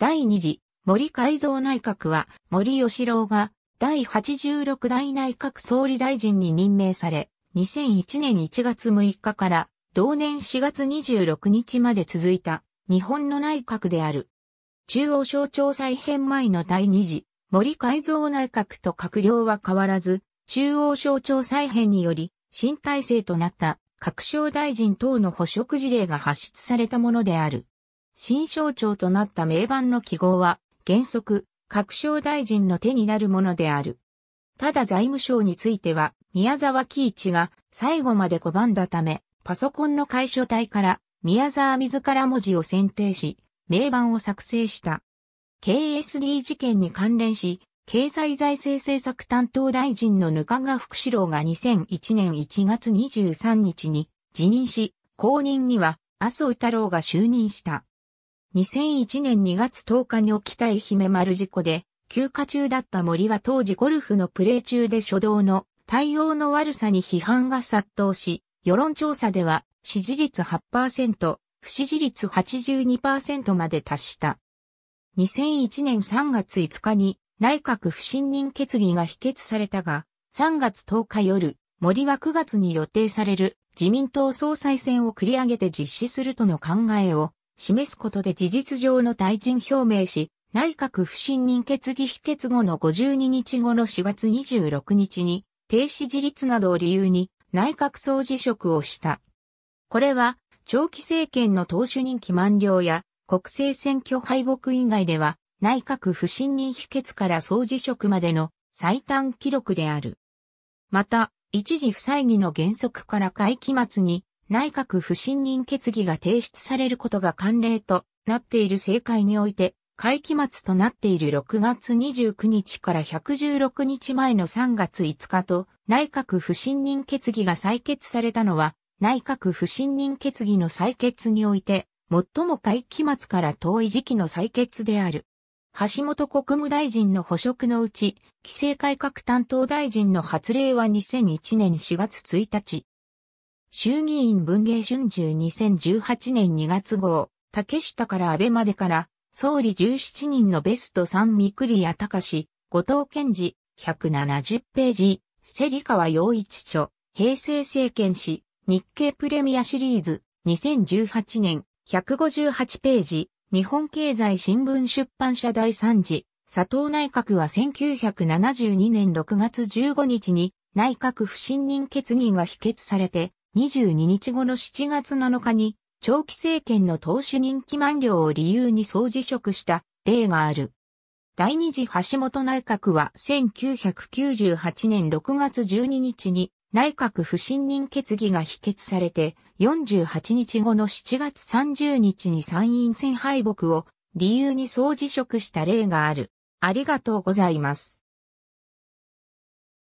第2次森改造内閣は森吉郎が第86代内閣総理大臣に任命され、2001年1月6日から同年4月26日まで続いた日本の内閣である。中央省庁再編前の第2次森改造内閣と閣僚は変わらず、中央省庁再編により新体制となった各省大臣等の補職事例が発出されたものである。新省庁となった名板の記号は、原則、各省大臣の手になるものである。ただ財務省については、宮沢喜一が最後まで拒んだため、パソコンの解消体から宮沢自ら文字を選定し、名板を作成した。KSD 事件に関連し、経済財政政策担当大臣の額賀福士郎が2001年1月23日に辞任し、後任には麻生太郎が就任した。2001年2月10日に起きた愛媛丸事故で、休暇中だった森は当時ゴルフのプレー中で初動の対応の悪さに批判が殺到し、世論調査では支持率8%、不支持率82%まで達した。2001年3月5日に内閣不信任決議が否決されたが、3月10日夜、森は9月に予定される自民党総裁選を繰り上げて実施するとの考えを示すことで事実上の退陣表明し、内閣不信任決議否決後の52日後の4月26日に、停止自立などを理由に内閣総辞職をした。これは、長期政権の党首任期満了や国政選挙敗北以外では、内閣不信任否決から総辞職までの最短記録である。また、一時不再議の原則から会期末に内閣不信任決議が提出されることが慣例となっている政界において、会期末となっている6月29日から116日前の3月5日と内閣不信任決議が採決されたのは内閣不信任決議の採決において最も会期末から遠い時期の採決である。橋本国務大臣の補職のうち、規制改革担当大臣の発令は2001年4月1日、衆議院文芸春秋2018年2月号、竹下から安倍までから、総理17人のベスト3三栗谷隆、後藤健二、170ページ、カ川洋一著、平成政権史、日経プレミアシリーズ、2018年、158ページ、日本経済新聞出版社第3次、佐藤内閣は1972年6月15日に内閣不信任決議が否決されて、22日後の7月7日に長期政権の党首任期満了を理由に総辞職した例がある。第二次橋本内閣は1998年6月12日に内閣不信任決議が否決されて48日後の7月30日に参院選敗北を理由に総辞職した例がある。ありがとうございます。